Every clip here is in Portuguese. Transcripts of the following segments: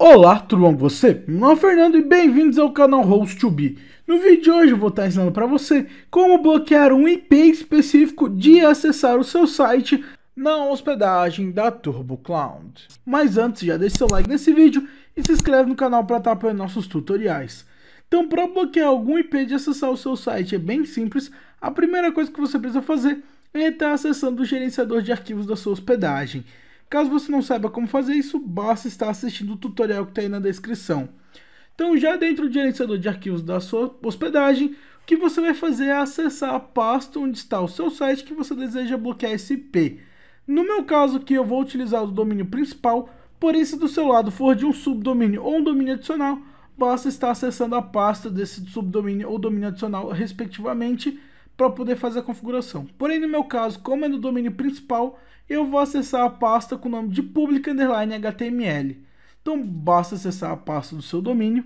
Olá, tudo bom com você? Meu nome é Fernando e bem-vindos ao canal host 2 b No vídeo de hoje eu vou estar ensinando para você como bloquear um IP específico de acessar o seu site na hospedagem da TurboCloud. Mas antes, já deixa seu like nesse vídeo e se inscreve no canal para estar apoiando nossos tutoriais. Então, para bloquear algum IP de acessar o seu site é bem simples, a primeira coisa que você precisa fazer é estar acessando o gerenciador de arquivos da sua hospedagem. Caso você não saiba como fazer isso, basta estar assistindo o tutorial que está aí na descrição. Então, já dentro do gerenciador de arquivos da sua hospedagem, o que você vai fazer é acessar a pasta onde está o seu site que você deseja bloquear esse IP. No meu caso, que eu vou utilizar o domínio principal, porém se do seu lado for de um subdomínio ou um domínio adicional, basta estar acessando a pasta desse subdomínio ou domínio adicional, respectivamente, para poder fazer a configuração. Porém, no meu caso, como é no domínio principal, eu vou acessar a pasta com o nome de public underline html. Então basta acessar a pasta do seu domínio.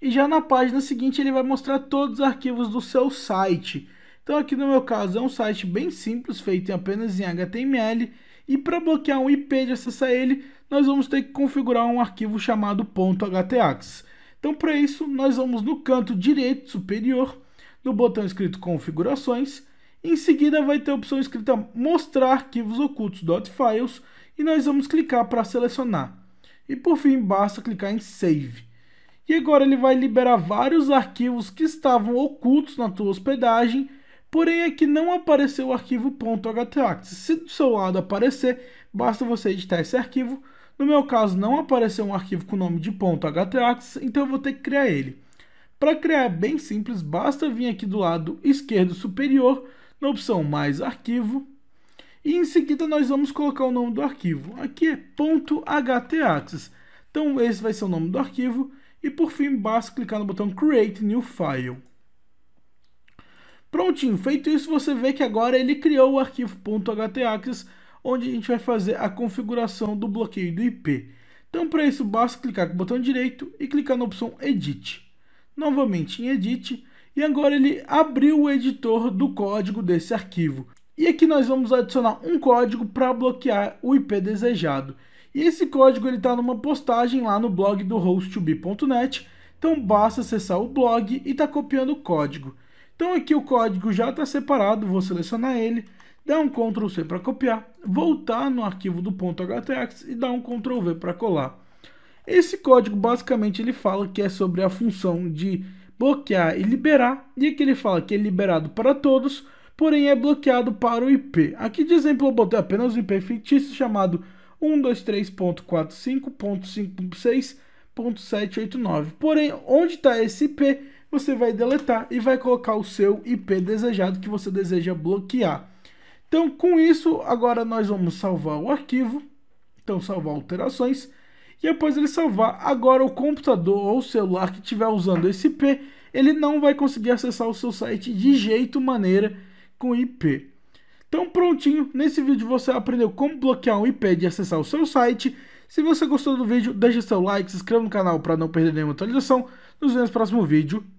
E já na página seguinte ele vai mostrar todos os arquivos do seu site. Então aqui no meu caso é um site bem simples, feito apenas em HTML. E para bloquear um IP de acessar ele, nós vamos ter que configurar um arquivo chamado .htaccess. Então para isso, nós vamos no canto direito superior do botão escrito configurações. Em seguida vai ter a opção escrita mostrar arquivos ocultos .files e nós vamos clicar para selecionar. E por fim basta clicar em save. E agora ele vai liberar vários arquivos que estavam ocultos na tua hospedagem, porém aqui não apareceu o arquivo .htaccess Se do seu lado aparecer, basta você editar esse arquivo. No meu caso não apareceu um arquivo com o nome de .htaccess então eu vou ter que criar ele. Para criar bem simples, basta vir aqui do lado esquerdo superior, na opção mais arquivo, e em seguida nós vamos colocar o nome do arquivo. Aqui é .htaccess. Então esse vai ser o nome do arquivo e por fim basta clicar no botão Create New File. Prontinho, feito isso você vê que agora ele criou o arquivo .htaccess onde a gente vai fazer a configuração do bloqueio do IP. Então para isso basta clicar com o botão direito e clicar na opção Edit novamente em Edit, e agora ele abriu o editor do código desse arquivo. E aqui nós vamos adicionar um código para bloquear o IP desejado. E esse código está numa postagem lá no blog do host2b.net, então basta acessar o blog e está copiando o código. Então aqui o código já está separado, vou selecionar ele, dar um Ctrl+C para copiar, voltar no arquivo do .htax e dar um Ctrl+V para colar. Esse código basicamente ele fala que é sobre a função de bloquear e liberar, e aqui ele fala que é liberado para todos, porém é bloqueado para o IP. Aqui de exemplo eu botei apenas o IP fictício chamado 123.45.56.789. Porém, onde está esse IP, você vai deletar e vai colocar o seu IP desejado que você deseja bloquear. Então, com isso, agora nós vamos salvar o arquivo. Então, salvar alterações depois ele salvar. Agora o computador ou celular que estiver usando esse IP, ele não vai conseguir acessar o seu site de jeito maneira com IP. Então prontinho, nesse vídeo você aprendeu como bloquear um IP de acessar o seu site. Se você gostou do vídeo, deixa seu like, se inscreva no canal para não perder nenhuma atualização. Nos vemos no próximo vídeo.